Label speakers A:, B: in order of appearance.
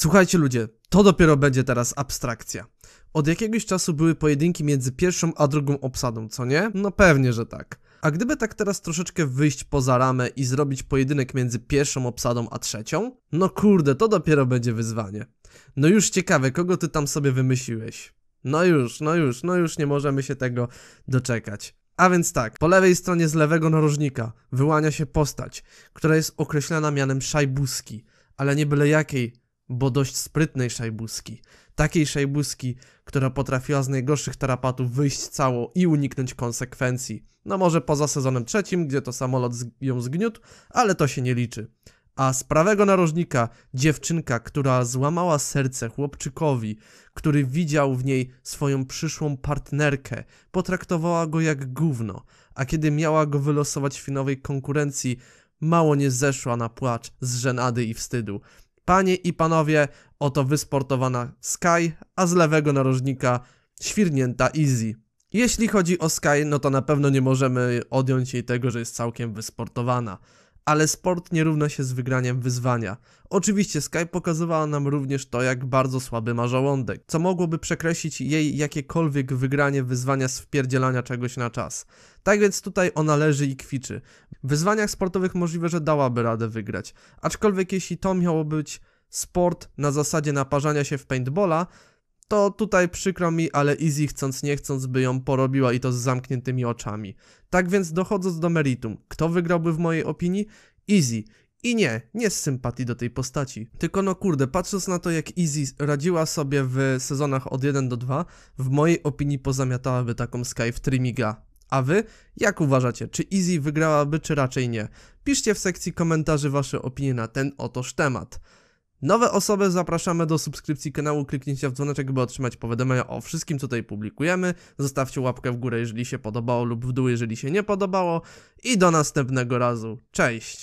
A: Słuchajcie ludzie, to dopiero będzie teraz abstrakcja. Od jakiegoś czasu były pojedynki między pierwszą a drugą obsadą, co nie? No pewnie, że tak. A gdyby tak teraz troszeczkę wyjść poza ramę i zrobić pojedynek między pierwszą obsadą a trzecią? No kurde, to dopiero będzie wyzwanie. No już ciekawe, kogo ty tam sobie wymyśliłeś? No już, no już, no już nie możemy się tego doczekać. A więc tak, po lewej stronie z lewego narożnika wyłania się postać, która jest określana mianem Szajbuski, ale nie byle jakiej bo dość sprytnej szajbuski. Takiej szajbuski, która potrafiła z najgorszych tarapatów wyjść cało i uniknąć konsekwencji. No może poza sezonem trzecim, gdzie to samolot ją zgniótł, ale to się nie liczy. A z prawego narożnika dziewczynka, która złamała serce chłopczykowi, który widział w niej swoją przyszłą partnerkę, potraktowała go jak gówno, a kiedy miała go wylosować w finowej konkurencji, mało nie zeszła na płacz z żenady i wstydu. Panie i panowie, oto wysportowana Sky, a z lewego narożnika świrnięta Easy. Jeśli chodzi o Sky, no to na pewno nie możemy odjąć jej tego, że jest całkiem wysportowana ale sport nie równa się z wygraniem wyzwania. Oczywiście Skype pokazywała nam również to, jak bardzo słaby ma żołądek, co mogłoby przekreślić jej jakiekolwiek wygranie wyzwania z wpierdzielania czegoś na czas. Tak więc tutaj ona leży i kwiczy. W wyzwaniach sportowych możliwe, że dałaby radę wygrać, aczkolwiek jeśli to miało być sport na zasadzie naparzania się w paintbola, to tutaj przykro mi, ale Izzy chcąc nie chcąc by ją porobiła i to z zamkniętymi oczami. Tak więc dochodząc do meritum, kto wygrałby w mojej opinii? Izzy. I nie, nie z sympatii do tej postaci. Tylko no kurde, patrząc na to jak Izzy radziła sobie w sezonach od 1 do 2, w mojej opinii pozamiatałaby taką Sky w Trimiga. A wy? Jak uważacie? Czy Izzy wygrałaby, czy raczej nie? Piszcie w sekcji komentarzy wasze opinie na ten otoż temat. Nowe osoby zapraszamy do subskrypcji kanału, kliknięcia w dzwoneczek, by otrzymać powiadomienia o wszystkim, co tutaj publikujemy. Zostawcie łapkę w górę, jeżeli się podobało lub w dół, jeżeli się nie podobało. I do następnego razu. Cześć!